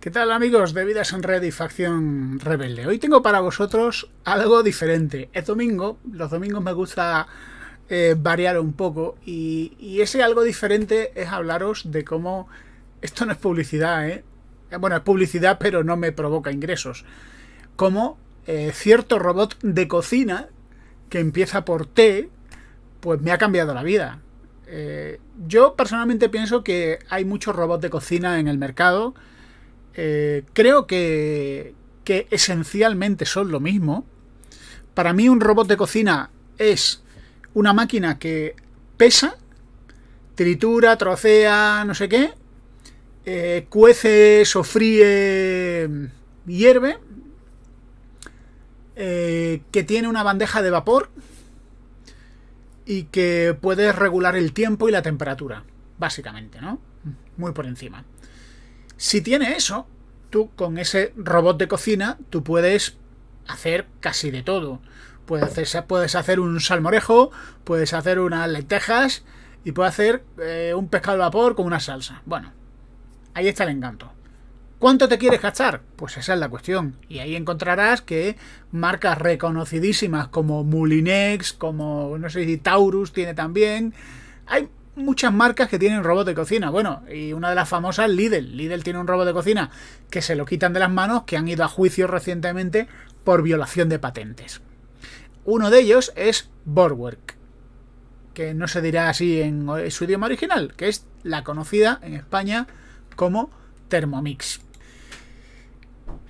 ¿Qué tal amigos de Vidas en Red y Facción Rebelde? Hoy tengo para vosotros algo diferente. Es domingo, los domingos me gusta eh, variar un poco y, ese algo diferente es hablaros de cómo... Esto no es publicidad, ¿eh? Bueno, es publicidad pero no me provoca ingresos. Cómo eh, cierto robot de cocina que empieza por T, pues me ha cambiado la vida. Eh, yo personalmente pienso que hay muchos robots de cocina en el mercado eh, creo que, esencialmente son lo mismo. Para mí un robot de cocina es una máquina que pesa, tritura, trocea, no sé qué, eh, cuece, sofríe, hierve, eh, que tiene una bandeja de vapor y que puede regular el tiempo y la temperatura, básicamente, ¿no? Muy por encima. Si tiene eso, tú con ese robot de cocina, tú puedes hacer casi de todo. Puedes hacer, puedes hacer un salmorejo, puedes hacer unas lentejas y puedes hacer eh, un pescado al vapor con una salsa. Bueno, ahí está el encanto. ¿Cuánto te quieres gastar? Pues esa es la cuestión. Y ahí encontrarás que marcas reconocidísimas como Mulinex, como no sé si Taurus tiene también. Hay muchas marcas que tienen robots de cocina. Bueno, y una de las famosas Lidl. Lidl tiene un robot de cocina que se lo quitan de las manos, que han ido a juicio recientemente por violación de patentes. Uno de ellos es Borwerk, que no se dirá así en su idioma original, que es la conocida en España como Thermomix.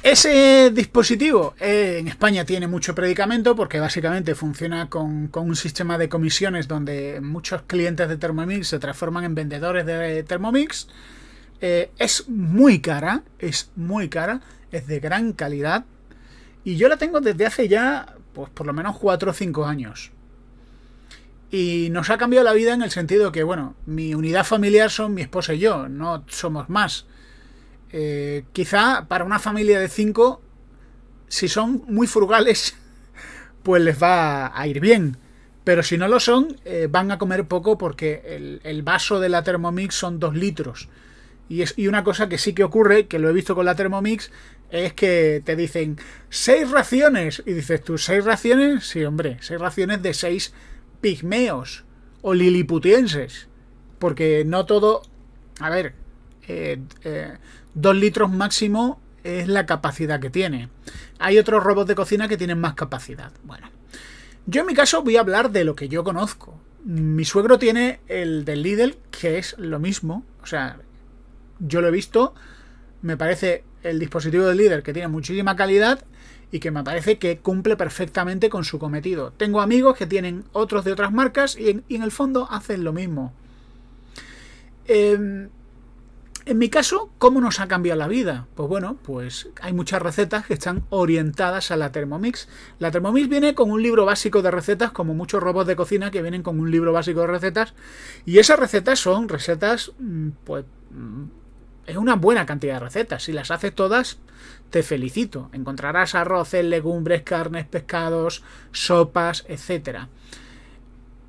Ese dispositivo eh, en España tiene mucho predicamento porque básicamente funciona con, un sistema de comisiones donde muchos clientes de Thermomix se transforman en vendedores de Thermomix. Eh, es muy cara, es muy cara, es de gran calidad y yo la tengo desde hace ya, pues por lo menos 4 o 5 años. Y nos ha cambiado la vida en el sentido que, bueno, mi unidad familiar son mi esposa y yo, no somos más. Eh, quizá para una familia de 5, si son muy frugales, pues les va a ir bien. Pero si no lo son, eh, van a comer poco porque el, vaso de la Thermomix son 2 litros. Y, una cosa que sí que ocurre, que lo he visto con la Thermomix, es que te dicen Seis raciones. Y dices tú, ¿seis raciones? Sí, hombre, seis raciones de seis pigmeos o liliputienses. Porque no todo... A ver, eh, eh Dos litros máximo es la capacidad que tiene. Hay otros robots de cocina que tienen más capacidad. Bueno, yo en mi caso voy a hablar de lo que yo conozco. Mi suegro tiene el del Lidl, que es lo mismo. O sea, yo lo he visto. Me parece el dispositivo del Lidl que tiene muchísima calidad y que me parece que cumple perfectamente con su cometido. Tengo amigos que tienen otros de otras marcas y en, y en el fondo hacen lo mismo. Eh, en mi caso, ¿cómo nos ha cambiado la vida? Pues bueno, pues hay muchas recetas que están orientadas a la Thermomix. La Thermomix viene con un libro básico de recetas, como muchos robots de cocina que vienen con un libro básico de recetas. Y esas recetas son recetas, mm, pues... Mm, es una buena cantidad de recetas. Si las haces todas, te felicito. Encontrarás arroces, legumbres, carnes, pescados, sopas, etc.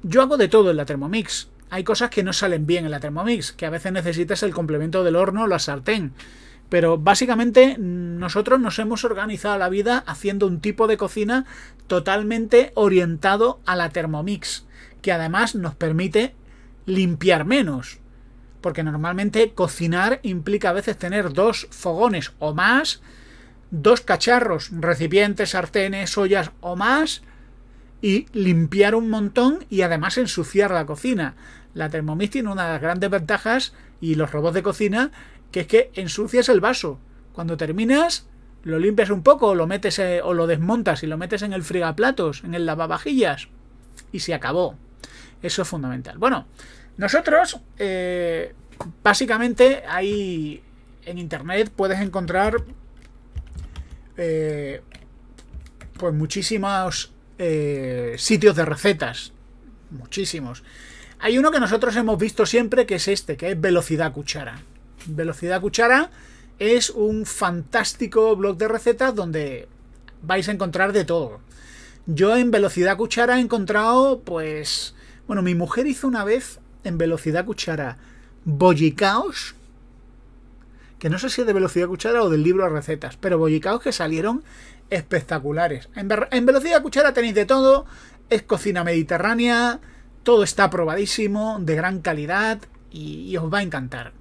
Yo hago de todo en la Thermomix hay cosas que no salen bien en la Thermomix, que a veces necesitas el complemento del horno o la sartén. Pero básicamente nosotros nos hemos organizado la vida haciendo un tipo de cocina totalmente orientado a la Thermomix, que además nos permite limpiar menos. Porque normalmente cocinar implica a veces tener dos fogones o más, dos cacharros, recipientes, sartenes, ollas o más, y limpiar un montón y además ensuciar la cocina. La Thermomix tiene una de las grandes ventajas y los robots de cocina, que es que ensucias el vaso. Cuando terminas, lo limpias un poco, lo metes eh, o lo desmontas y lo metes en el frigaplatos, en el lavavajillas y se acabó. Eso es fundamental. Bueno, nosotros eh, básicamente ahí en internet puedes encontrar eh, pues muchísimos sitios de recetas, muchísimos. Hay uno que nosotros hemos visto siempre, que es este, que es velocidad cuchara. Velocidad cuchara es un fantástico blog de recetas donde vais a encontrar de todo. Yo en velocidad cuchara he encontrado, pues, bueno, mi mujer hizo una vez en velocidad cuchara bollicaos, que no sé si es de velocidad cuchara o del libro de recetas, pero bollicaos que salieron espectaculares. En, en velocidad cuchara tenéis de todo, es cocina mediterránea, todo está probadísimo, de gran calidad y, os va a encantar.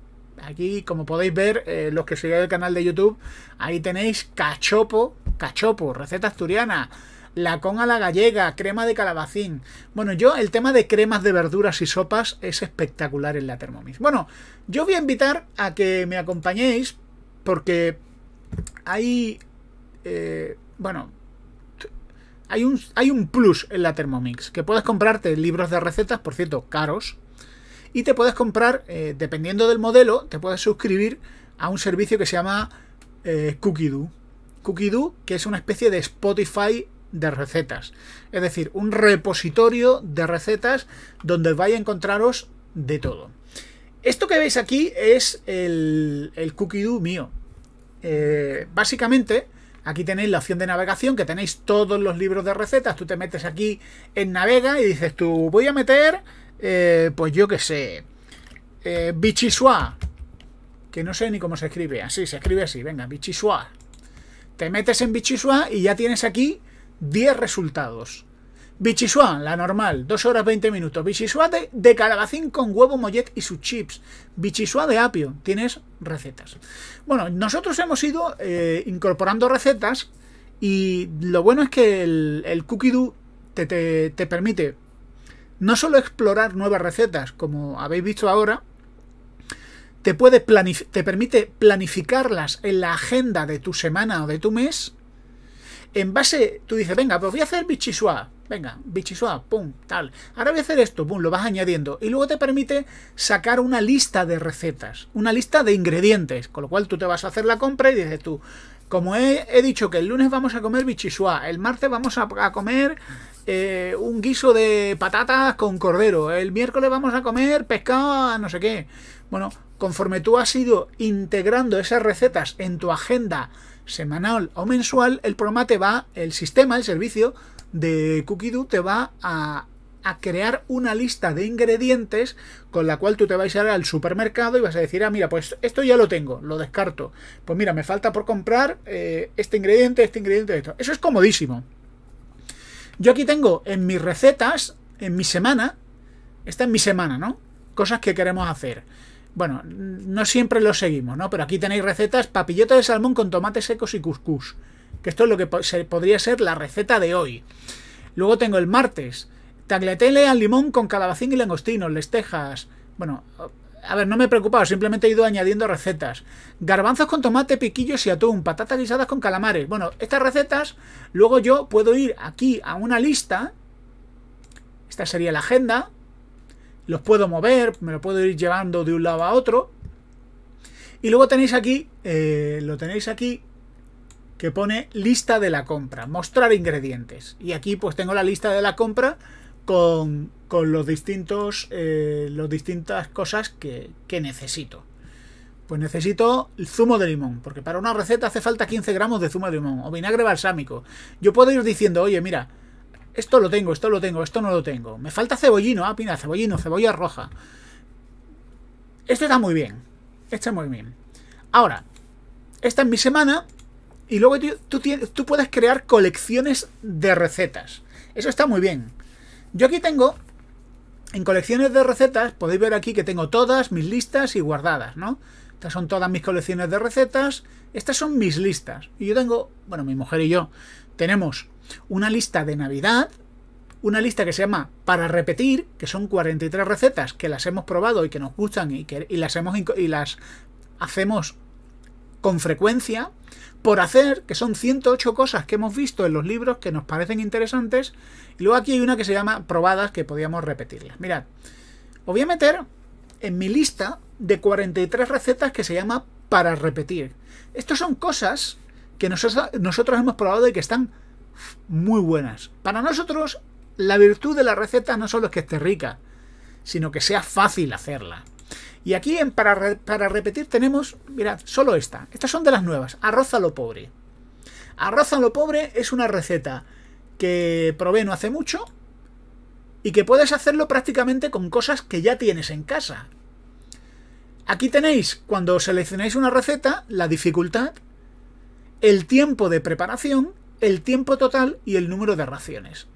Aquí, como podéis ver, eh, los que sigáis el canal de YouTube, ahí tenéis cachopo, cachopo, receta asturiana, lacón a la gallega, crema de calabacín. Bueno, yo el tema de cremas de verduras y sopas es espectacular en la Thermomix. Bueno, yo voy a invitar a que me acompañéis porque hay... Eh, bueno, hay un, hay un plus en la Thermomix, que puedes comprarte libros de recetas, por cierto, caros, y te puedes comprar, eh, dependiendo del modelo, te puedes suscribir a un servicio que se llama eh, Cookidoo. Cookidoo, que es una especie de Spotify de recetas. Es decir, un repositorio de recetas donde vais a encontraros de todo. Esto que veis aquí es el, el Cookidoo mío. Eh, básicamente Aquí tenéis la opción de navegación, que tenéis todos los libros de recetas. Tú te metes aquí en Navega y dices tú, voy a meter, eh, pues yo qué sé, eh, Bichisua, que no sé ni cómo se escribe. Así, se escribe así, venga, Bichisua. Te metes en Bichisua y ya tienes aquí 10 resultados bichisua, la normal, 2 horas 20 minutos. bichisua de, de, calabacín con huevo, mollet y sus chips. bichisua de apio, tienes recetas. Bueno, nosotros hemos ido eh, incorporando recetas y lo bueno es que el, el cookie te, te permite no solo explorar nuevas recetas, como habéis visto ahora, te, puede te, permite planificarlas en la agenda de tu semana o de tu mes. En base, tú dices, venga, pues voy a hacer bichisua venga, bichisua, pum, tal. Ahora voy a hacer esto, pum, lo vas añadiendo. Y luego te permite sacar una lista de recetas, una lista de ingredientes, con lo cual tú te vas a hacer la compra y dices tú, como he, dicho que el lunes vamos a comer bichisua... el martes vamos a, comer eh, un guiso de patatas con cordero, el miércoles vamos a comer pescado, no sé qué. Bueno, conforme tú has ido integrando esas recetas en tu agenda, semanal o mensual, el programa te va, el sistema, el servicio, de Cookidoo te va a, a crear una lista de ingredientes con la cual tú te vais a ir al supermercado y vas a decir, ah, mira, pues esto ya lo tengo, lo descarto. Pues mira, me falta por comprar eh, este ingrediente, este ingrediente, esto. Eso es comodísimo. Yo aquí tengo en mis recetas, en mi semana, esta es mi semana, ¿no? Cosas que queremos hacer. Bueno, no siempre lo seguimos, ¿no? Pero aquí tenéis recetas, papillote de salmón con tomates secos y cuscús. Que esto es lo que podría ser la receta de hoy. Luego tengo el martes. Tagliatelle al limón con calabacín y langostinos, lestejas. Bueno, a ver, no me he preocupado, simplemente he ido añadiendo recetas. Garbanzos con tomate, piquillos y atún, patatas guisadas con calamares. Bueno, estas recetas, luego yo puedo ir aquí a una lista. Esta sería la agenda. Los puedo mover, me lo puedo ir llevando de un lado a otro. Y luego tenéis aquí, eh, lo tenéis aquí, que pone lista de la compra, mostrar ingredientes. Y aquí pues tengo la lista de la compra con, con los distintos, eh, las distintas cosas que, que necesito. Pues necesito el zumo de limón, porque para una receta hace falta 15 gramos de zumo de limón o vinagre balsámico. Yo puedo ir diciendo, oye, mira, esto lo tengo, esto lo tengo, esto no lo tengo. Me falta cebollino, ah, pina, cebollino, cebolla roja. ...esto está muy bien, está muy bien. Ahora, esta es mi semana y luego tú, puedes crear colecciones de recetas. Eso está muy bien. Yo aquí tengo, en colecciones de recetas, podéis ver aquí que tengo todas mis listas y guardadas, ¿no? Estas son todas mis colecciones de recetas. Estas son mis listas. Y yo tengo, bueno, mi mujer y yo tenemos una lista de Navidad, una lista que se llama para repetir, que son 43 recetas que las hemos probado y que nos gustan y, que, las, y las hacemos con frecuencia por hacer, que son 108 cosas que hemos visto en los libros que nos parecen interesantes. Y luego aquí hay una que se llama probadas que podíamos repetirlas. Mirad, os voy a meter en mi lista de 43 recetas que se llama para repetir. Estas son cosas que nosotros, hemos probado y que están muy buenas. Para nosotros, la virtud de la receta no solo es que esté rica, sino que sea fácil hacerla. Y aquí para, para repetir tenemos, mirad, solo esta. Estas son de las nuevas. Arroz a lo pobre. Arroz a lo pobre es una receta que probé no hace mucho y que puedes hacerlo prácticamente con cosas que ya tienes en casa. Aquí tenéis, cuando seleccionáis una receta, la dificultad, el tiempo de preparación, el tiempo total y el número de raciones.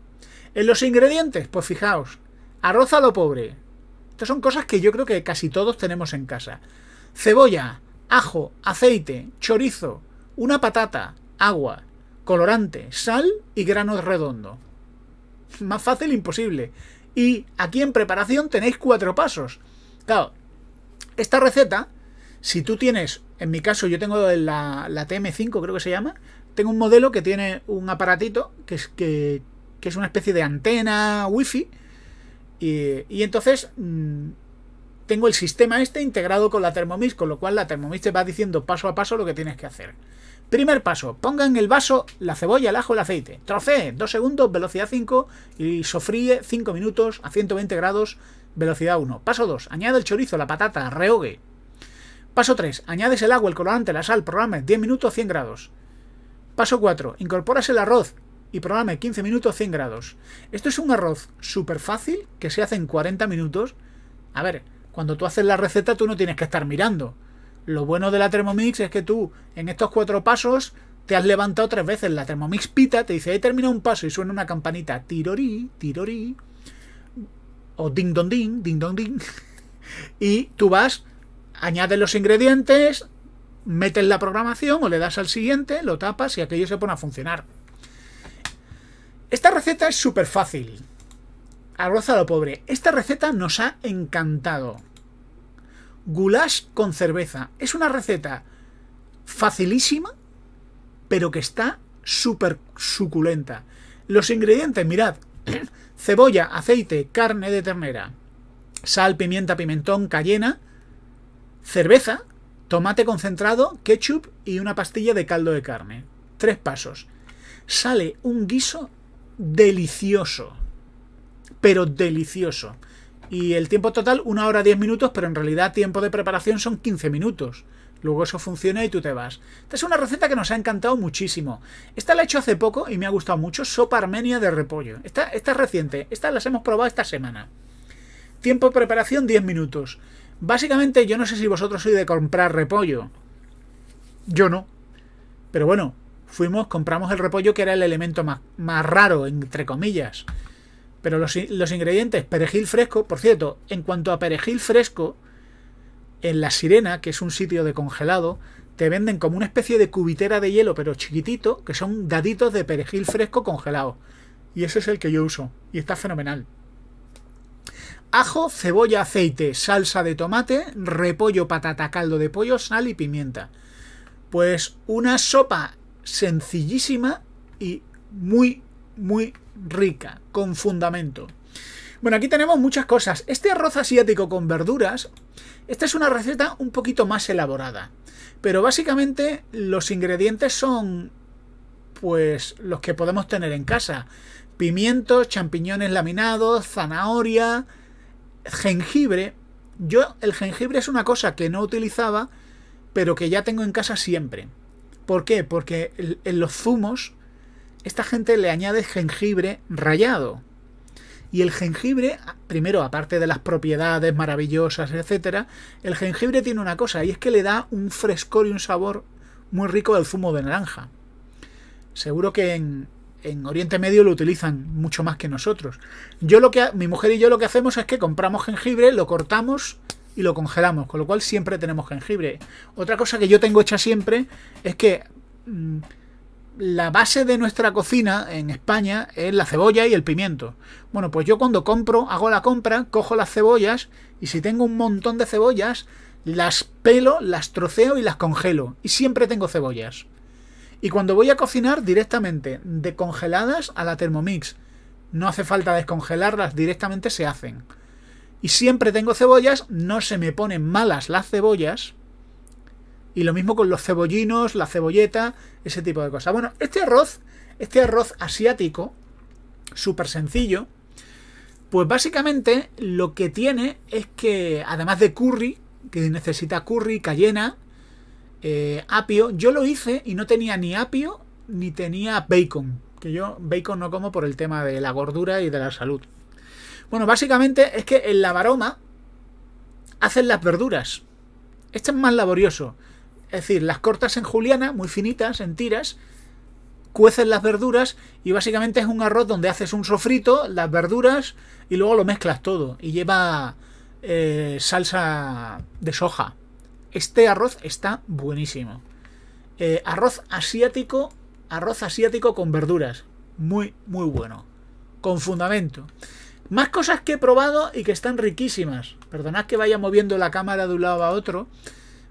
En los ingredientes, pues fijaos, arroz a lo pobre, estas son cosas que yo creo que casi todos tenemos en casa. Cebolla, ajo, aceite, chorizo, una patata, agua, colorante, sal y granos redondo. Más fácil imposible. Y aquí en preparación tenéis cuatro pasos. Claro, esta receta, si tú tienes, en mi caso yo tengo la, TM5 creo que se llama, tengo un modelo que tiene un aparatito que es, que, que es una especie de antena wifi y, entonces mm, tengo el sistema este integrado con la Thermomix, con lo cual la Thermomix te va diciendo paso a paso lo que tienes que hacer. Primer paso, ponga en el vaso la cebolla, el ajo, el aceite. Trocee 2 segundos, velocidad 5 y sofríe 5 minutos a 120 grados, velocidad 1. Paso 2, añade el chorizo, la patata, rehogue. Paso 3, añades el agua, el colorante, la sal, programa 10 minutos, 100 grados. Paso 4, incorporas el arroz, y programa 15 minutos 100 grados. Esto es un arroz súper fácil que se hace en 40 minutos. A ver, cuando tú haces la receta tú no tienes que estar mirando. Lo bueno de la Thermomix es que tú en estos cuatro pasos te has levantado tres veces. La Thermomix pita, te dice he terminado un paso y suena una campanita. Tirorí, tirorí. O ding dong ding, ding dong ding. y tú vas, añades los ingredientes, metes la programación o le das al siguiente, lo tapas y aquello se pone a funcionar. Esta receta es súper fácil. Arroz lo pobre. Esta receta nos ha encantado. Goulash con cerveza. Es una receta facilísima, pero que está súper suculenta. Los ingredientes, mirad. Cebolla, aceite, carne de ternera, sal, pimienta, pimentón, cayena, cerveza, tomate concentrado, ketchup y una pastilla de caldo de carne. Tres pasos. Sale un guiso delicioso. Pero delicioso. Y el tiempo total, una hora 10 minutos, pero en realidad tiempo de preparación son 15 minutos. Luego eso funciona y tú te vas. Esta es una receta que nos ha encantado muchísimo. Esta la he hecho hace poco y me ha gustado mucho. Sopa armenia de repollo. Esta, esta es reciente. Estas las hemos probado esta semana. Tiempo de preparación 10 minutos. Básicamente yo no sé si vosotros sois de comprar repollo. Yo no. Pero bueno, fuimos, compramos el repollo que era el elemento más, más raro, entre comillas. Pero los, los, ingredientes, perejil fresco, por cierto, en cuanto a perejil fresco, en La Sirena, que es un sitio de congelado, te venden como una especie de cubitera de hielo, pero chiquitito, que son daditos de perejil fresco congelado. Y ese es el que yo uso, y está fenomenal. Ajo, cebolla, aceite, salsa de tomate, repollo, patata, caldo de pollo, sal y pimienta. Pues una sopa sencillísima y muy, muy rica, con fundamento. Bueno, aquí tenemos muchas cosas. Este arroz asiático con verduras, esta es una receta un poquito más elaborada. Pero básicamente los ingredientes son pues los que podemos tener en casa. Pimientos, champiñones laminados, zanahoria, jengibre. Yo el jengibre es una cosa que no utilizaba, pero que ya tengo en casa siempre. ¿Por qué? Porque en los zumos esta gente le añade jengibre rallado. Y el jengibre, primero, aparte de las propiedades maravillosas, etcétera, el jengibre tiene una cosa, y es que le da un frescor y un sabor muy rico al zumo de naranja. Seguro que en, Oriente Medio lo utilizan mucho más que nosotros. Yo lo que mi mujer y yo lo que hacemos es que compramos jengibre, lo cortamos y lo congelamos, con lo cual siempre tenemos jengibre. Otra cosa que yo tengo hecha siempre es que mm, la base de nuestra cocina en España es la cebolla y el pimiento. Bueno, pues yo cuando compro, hago la compra, cojo las cebollas y si tengo un montón de cebollas, las pelo, las troceo y las congelo. Y siempre tengo cebollas. Y cuando voy a cocinar directamente, de congeladas a la Thermomix. No hace falta descongelarlas, directamente se hacen. Y siempre tengo cebollas, no se me ponen malas las cebollas. Y lo mismo con los cebollinos, la cebolleta, ese tipo de cosas. Bueno, este arroz, este arroz asiático, súper sencillo, pues básicamente lo que tiene es que, además de curry, que necesita curry, cayena, eh, apio, yo lo hice y no tenía ni apio ni tenía bacon, que yo bacon no como por el tema de la gordura y de la salud. Bueno, básicamente es que en la baroma hacen las verduras. Este es más laborioso. Es decir, las cortas en juliana, muy finitas, en tiras, cuecen las verduras y básicamente es un arroz donde haces un sofrito, las verduras y luego lo mezclas todo y lleva eh, salsa de soja. Este arroz está buenísimo. Eh, arroz asiático, arroz asiático con verduras. Muy, muy bueno. Con fundamento. Más cosas que he probado y que están riquísimas. Perdonad que vaya moviendo la cámara de un lado a otro.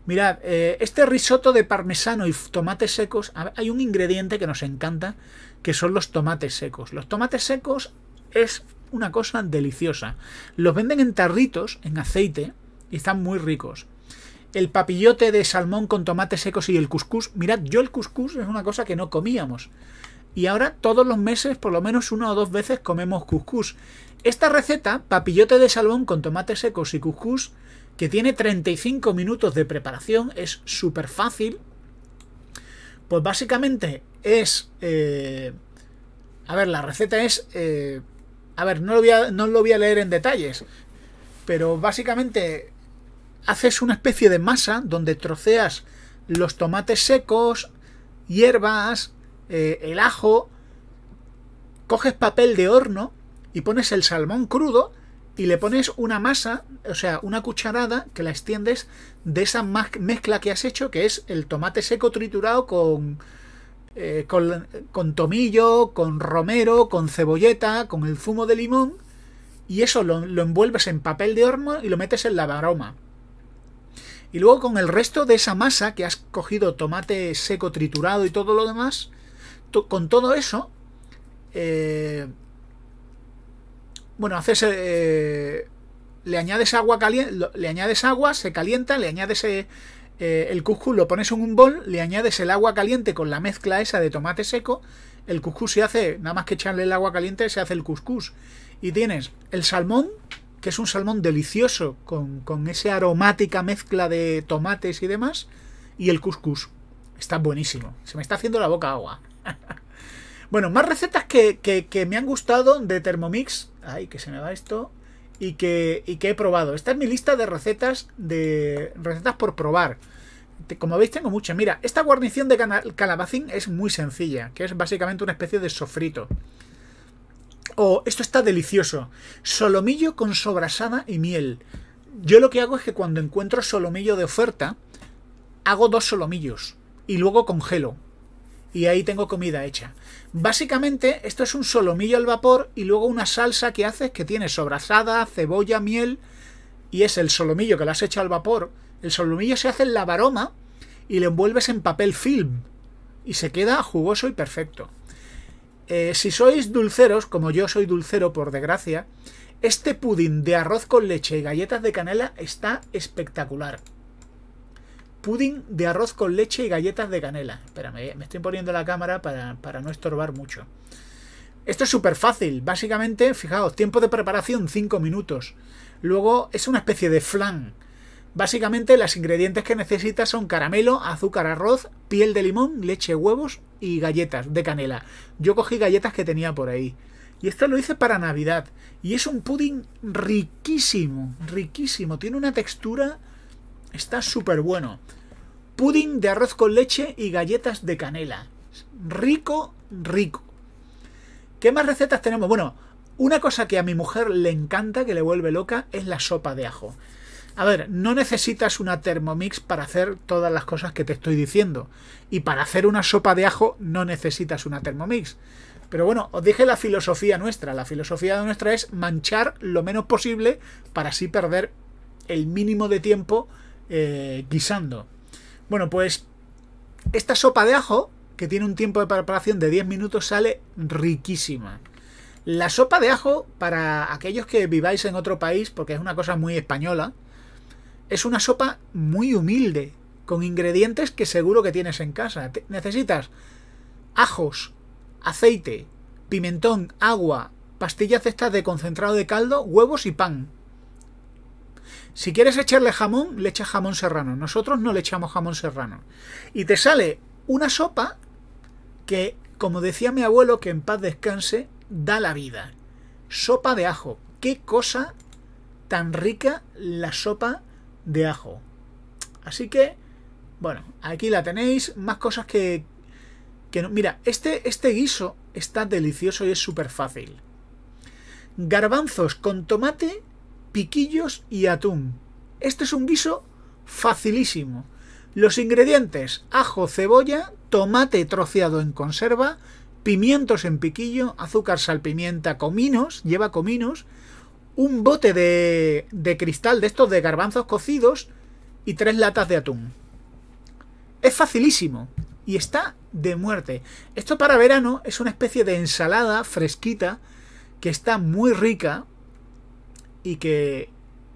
Mirad, eh, este risotto de parmesano y tomates secos, hay un ingrediente que nos encanta, que son los tomates secos. Los tomates secos es una cosa deliciosa. Los venden en tarritos, en aceite, y están muy ricos. El papillote de salmón con tomates secos y el cuscús. Mirad, yo el cuscús es una cosa que no comíamos. Y ahora todos los meses, por lo menos una o dos veces, comemos cuscús. Esta receta, papillote de salmón con tomates secos y cuscús, que tiene 35 minutos de preparación, es súper fácil. Pues básicamente es... Eh, a ver, la receta es... Eh, a ver, no lo, voy a, no lo leer en detalles, pero básicamente haces una especie de masa donde troceas los tomates secos, hierbas, eh, el ajo, coges papel de horno y pones el salmón crudo y le pones una masa, o sea, una cucharada que la extiendes de esa mezcla que has hecho, que es el tomate seco triturado eh, con, con, tomillo, con romero, con cebolleta, con el zumo de limón, y eso lo, envuelves en papel de horno y lo metes en la baroma. Y luego con el resto de esa masa que has cogido tomate seco triturado y todo lo demás, con todo eso, eh, bueno, haces. Eh, le añades agua caliente. Le añades agua, se calienta, le añades eh, eh, el cuscús, lo pones en un bol, le añades el agua caliente con la mezcla esa de tomate seco. El cuscús se hace, nada más que echarle el agua caliente, se hace el cuscús. Y tienes el salmón, que es un salmón delicioso, con, con esa aromática mezcla de tomates y demás, y el cuscús. Está buenísimo. Se me está haciendo la boca agua. bueno, más recetas que, que, que me han gustado de Thermomix Ay, que se me va esto. Y que, y he probado. Esta es mi lista de recetas de recetas por probar. Como veis tengo muchas. Mira, esta guarnición de calabacín es muy sencilla, que es básicamente una especie de sofrito. oh, esto está delicioso. Solomillo con sobrasada y miel. Yo lo que hago es que cuando encuentro solomillo de oferta, hago dos solomillos y luego congelo y ahí tengo comida hecha. Básicamente, esto es un solomillo al vapor y luego una salsa que haces que tiene sobrasada, cebolla, miel y es el solomillo que lo has hecho al vapor. El solomillo se hace en la baroma y lo envuelves en papel film y se queda jugoso y perfecto. Eh, si sois dulceros, como yo soy dulcero por desgracia, este pudín de arroz con leche y galletas de canela está espectacular. Pudding de arroz con leche y galletas de canela. Espérame, me estoy poniendo la cámara para, no estorbar mucho. Esto es súper fácil. Básicamente, fijaos, tiempo de preparación 5 minutos. Luego es una especie de flan. Básicamente los ingredientes que necesitas son caramelo, azúcar, arroz, piel de limón, leche, huevos y galletas de canela. Yo cogí galletas que tenía por ahí. Y esto lo hice para Navidad. Y es un pudding riquísimo, riquísimo. Tiene una textura Está súper bueno. Pudding de arroz con leche y galletas de canela. Rico, rico. ¿Qué más recetas tenemos? Bueno, una cosa que a mi mujer le encanta, que le vuelve loca, es la sopa de ajo. A ver, no necesitas una Thermomix para hacer todas las cosas que te estoy diciendo. Y para hacer una sopa de ajo no necesitas una Thermomix. Pero bueno, os dije la filosofía nuestra. La filosofía nuestra es manchar lo menos posible para así perder el mínimo de tiempo eh, guisando. Bueno, pues esta sopa de ajo, que tiene un tiempo de preparación de 10 minutos, sale riquísima. La sopa de ajo, para aquellos que viváis en otro país, porque es una cosa muy española, es una sopa muy humilde, con ingredientes que seguro que tienes en casa. necesitas ajos, aceite, pimentón, agua, pastillas estas de concentrado de caldo, huevos y pan. Si quieres echarle jamón, le echas jamón serrano. Nosotros no le echamos jamón serrano. Y te sale una sopa que, como decía mi abuelo, que en paz descanse, da la vida. Sopa de ajo. Qué cosa tan rica la sopa de ajo. Así que, bueno, aquí la tenéis. Más cosas que... que Mira, este, este guiso está delicioso y es súper fácil. Garbanzos con tomate piquillos y atún. Este es un guiso facilísimo. Los ingredientes, ajo, cebolla, tomate troceado en conserva, pimientos en piquillo, azúcar, salpimienta, cominos, lleva cominos, un bote de, de cristal de estos de garbanzos cocidos y tres latas de atún. Es facilísimo y está de muerte. Esto para verano es una especie de ensalada fresquita que está muy rica y que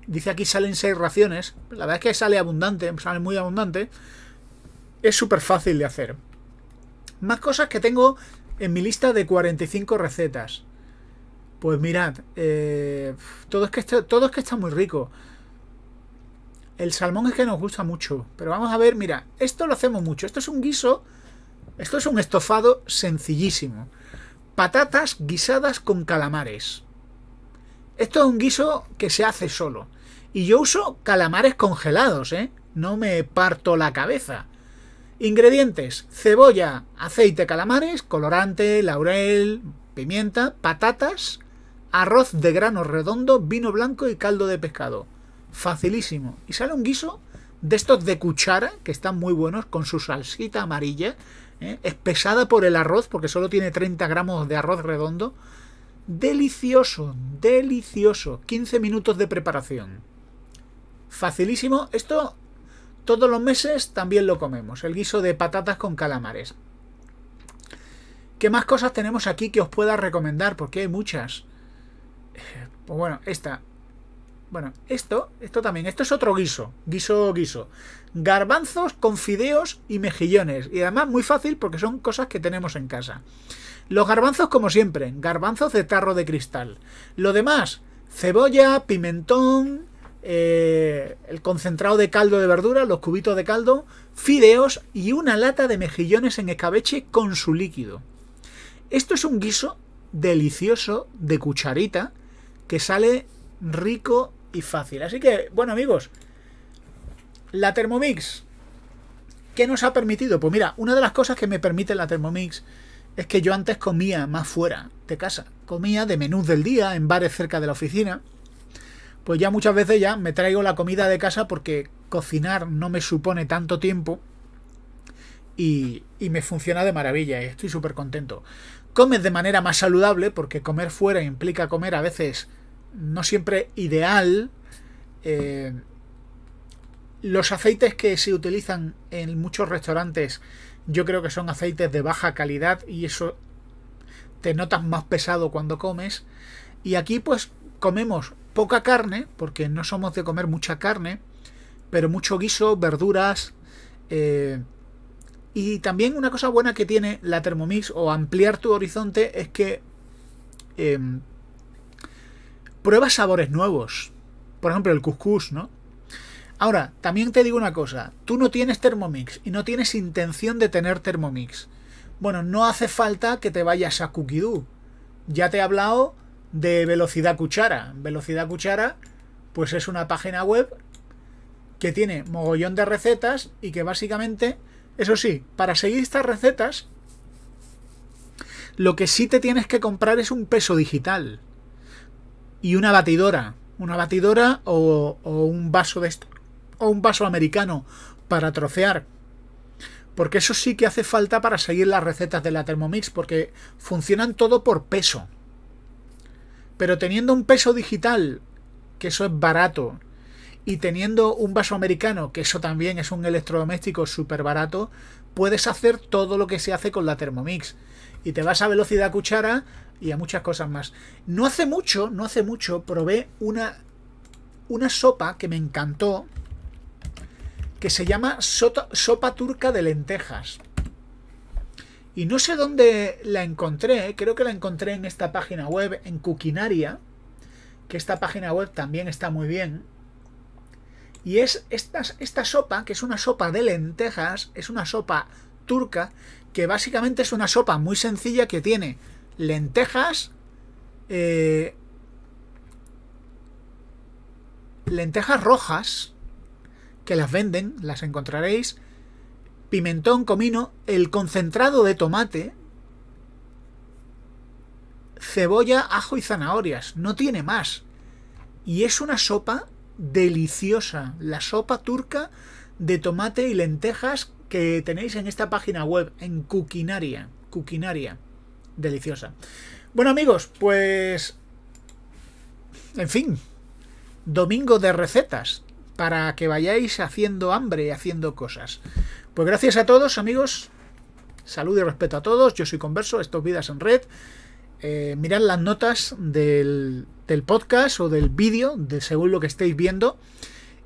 dice aquí salen seis raciones. La verdad es que sale abundante, sale muy abundante. Es súper fácil de hacer. Más cosas que tengo en mi lista de 45 recetas. Pues mirad, eh, todo, es que todo es que está muy rico. El salmón es que nos gusta mucho. Pero vamos a ver, mira, esto lo hacemos mucho. Esto es un guiso, esto es un estofado sencillísimo. Patatas guisadas con calamares. Esto es un guiso que se hace solo. Y yo uso calamares congelados, ¿eh? No me parto la cabeza. Ingredientes: cebolla, aceite, calamares, colorante, laurel, pimienta, patatas, arroz de grano redondo, vino blanco y caldo de pescado. Facilísimo. Y sale un guiso de estos de cuchara, que están muy buenos, con su salsita amarilla, ¿eh? es pesada por el arroz, porque solo tiene 30 gramos de arroz redondo. Delicioso, delicioso. 15 minutos de preparación. Facilísimo. Esto todos los meses también lo comemos. El guiso de patatas con calamares. ¿Qué más cosas tenemos aquí que os pueda recomendar? Porque hay muchas. Eh, pues bueno, esta. Bueno, esto, esto también. Esto es otro guiso. Guiso, guiso. Garbanzos con fideos y mejillones. Y además muy fácil porque son cosas que tenemos en casa. Los garbanzos como siempre, garbanzos de tarro de cristal. Lo demás, cebolla, pimentón, eh, el concentrado de caldo de verdura, los cubitos de caldo, fideos y una lata de mejillones en escabeche con su líquido. Esto es un guiso delicioso de cucharita que sale rico y fácil. Así que, bueno amigos, la Thermomix, ¿qué nos ha permitido? Pues mira, una de las cosas que me permite la Thermomix es que yo antes comía más fuera de casa. Comía de menú del día en bares cerca de la oficina. Pues ya muchas veces ya me traigo la comida de casa porque cocinar no me supone tanto tiempo y, y me funciona de maravilla estoy súper contento. Comes de manera más saludable porque comer fuera implica comer a veces no siempre ideal. Eh, los aceites que se utilizan en muchos restaurantes yo creo que son aceites de baja calidad y eso te notas más pesado cuando comes. Y aquí pues comemos poca carne, porque no somos de comer mucha carne, pero mucho guiso, verduras. Eh, y también una cosa buena que tiene la Thermomix o ampliar tu horizonte es que em, pruebas sabores nuevos. Por ejemplo, el cuscús, ¿no? Ahora, también te digo una cosa, tú no tienes Thermomix y no tienes intención de tener Thermomix. Bueno, no hace falta que te vayas a Cookidoo. Ya te he hablado de Velocidad Cuchara. Velocidad Cuchara, pues es una página web que tiene mogollón de recetas y que básicamente, eso sí, para seguir estas recetas, lo que sí te tienes que comprar es un peso digital y una batidora. Una batidora o, o un vaso de esto o un vaso americano para trocear. Porque eso sí que hace falta para seguir las recetas de la Thermomix, porque funcionan todo por peso. Pero teniendo un peso digital, que eso es barato, y teniendo un vaso americano, que eso también es un electrodoméstico súper barato, puedes hacer todo lo que se hace con la Thermomix. Y te vas a velocidad cuchara y a muchas cosas más. No hace mucho, no hace mucho, probé una, una sopa que me encantó, que se llama Sopa Turca de Lentejas. Y no sé dónde la encontré, creo que la encontré en esta página web, en Cuquinaria, que esta página web también está muy bien. Y es esta, esta sopa, que es una sopa de lentejas, es una sopa turca, que básicamente es una sopa muy sencilla que tiene lentejas, eh, lentejas rojas, que las venden, las encontraréis. Pimentón, comino, el concentrado de tomate, cebolla, ajo y zanahorias. No tiene más. Y es una sopa deliciosa. La sopa turca de tomate y lentejas que tenéis en esta página web, en Cuquinaria. Cuquinaria. Deliciosa. Bueno amigos, pues... En fin. Domingo de recetas para que vayáis haciendo hambre, y haciendo cosas. Pues gracias a todos, amigos. Salud y respeto a todos. Yo soy Converso, Estos Vidas en Red. Eh, mirad las notas del, podcast o del vídeo, de según lo que estéis viendo,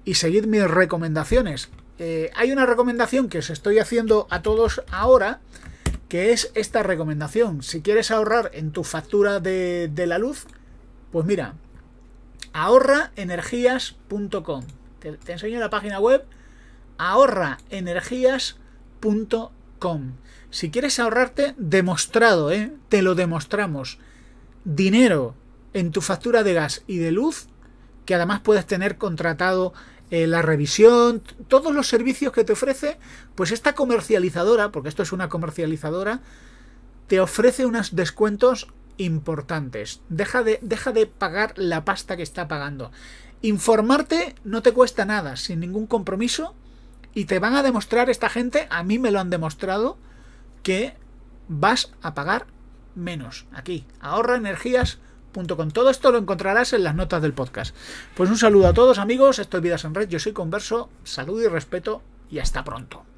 y seguid mis recomendaciones. Eh, hay una recomendación que os estoy haciendo a todos ahora, que es esta recomendación. Si quieres ahorrar en tu factura de, de la luz, pues mira, ahorraenergías.com. Te, enseño la página web ahorraenergías.com. Si quieres ahorrarte, demostrado, ¿eh? te lo demostramos. Dinero en tu factura de gas y de luz, que además puedes tener contratado eh, la revisión, todos los servicios que te ofrece, pues esta comercializadora, porque esto es una comercializadora, te ofrece unos descuentos importantes. Deja de, deja de pagar la pasta que está pagando. Informarte no te cuesta nada, sin ningún compromiso, y te van a demostrar esta gente, a mí me lo han demostrado, que vas a pagar menos. Aquí, ahorra todo esto lo encontrarás en las notas del podcast. Pues un saludo a todos amigos, esto es Vidas en Red, yo soy Converso, salud y respeto y hasta pronto.